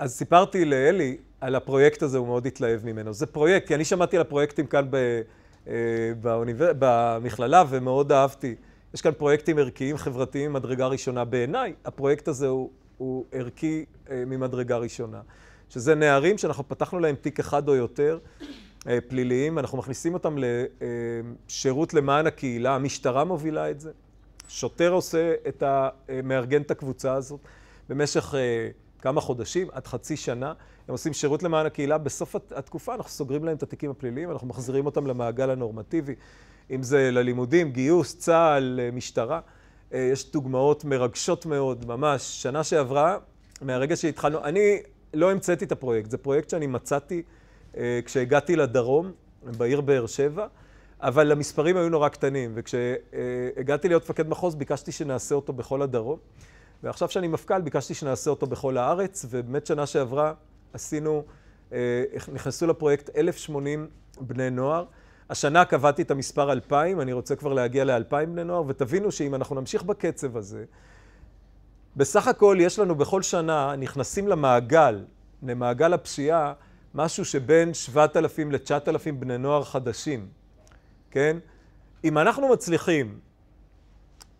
אז סיפרתי לאלי על הפרויקט הזה, הוא מאוד התלהב ממנו. זה פרויקט, כי אני שמעתי על הפרויקטים כאן ב, אה, באוניבר... במכללה ומאוד אהבתי. יש כאן פרויקטים ערכיים, חברתיים, מדרגה ראשונה. בעיניי, הפרויקט הזה הוא, הוא ערכי אה, ממדרגה ראשונה. שזה נערים שאנחנו פתחנו להם תיק אחד או יותר, אה, פליליים, אנחנו מכניסים אותם לשירות אה, למען הקהילה, המשטרה מובילה את זה, שוטר עושה את ה... אה, מארגן את הקבוצה הזאת. במשך אה, כמה חודשים, עד חצי שנה. הם עושים שירות למען הקהילה. בסוף התקופה אנחנו סוגרים להם את התיקים הפליליים, אנחנו מחזירים אותם למעגל הנורמטיבי, אם זה ללימודים, גיוס, צה"ל, משטרה. אה, יש דוגמאות מרגשות מאוד, ממש. שנה שעברה, מהרגע שהתחלנו, אני לא המצאתי את הפרויקט, זה פרויקט שאני מצאתי אה, כשהגעתי לדרום, בעיר באר שבע. אבל המספרים היו נורא קטנים, וכשהגעתי אה, להיות מפקד מחוז ביקשתי שנעשה אותו בכל הדרום. ועכשיו שאני מפכ"ל, ביקשתי שנעשה אותו בכל הארץ, ובאמת שנה שעברה עשינו, אה, נכנסו לפרויקט 1,080 בני נוער. השנה קבעתי את המספר 2,000, אני רוצה כבר להגיע ל-2,000 בני נוער, ותבינו שאם אנחנו נמשיך בקצב הזה, בסך הכל יש לנו בכל שנה, נכנסים למעגל, למעגל הפשיעה, משהו שבין 7,000 ל-9,000 בני נוער חדשים, כן? אם אנחנו מצליחים,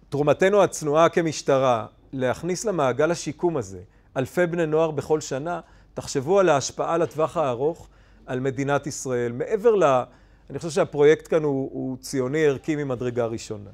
תרומתנו הצנועה כמשטרה, להכניס למעגל השיקום הזה אלפי בני נוער בכל שנה, תחשבו על ההשפעה לטווח הארוך על מדינת ישראל. מעבר ל... אני חושב שהפרויקט כאן הוא, הוא ציוני ערכי ממדרגה ראשונה.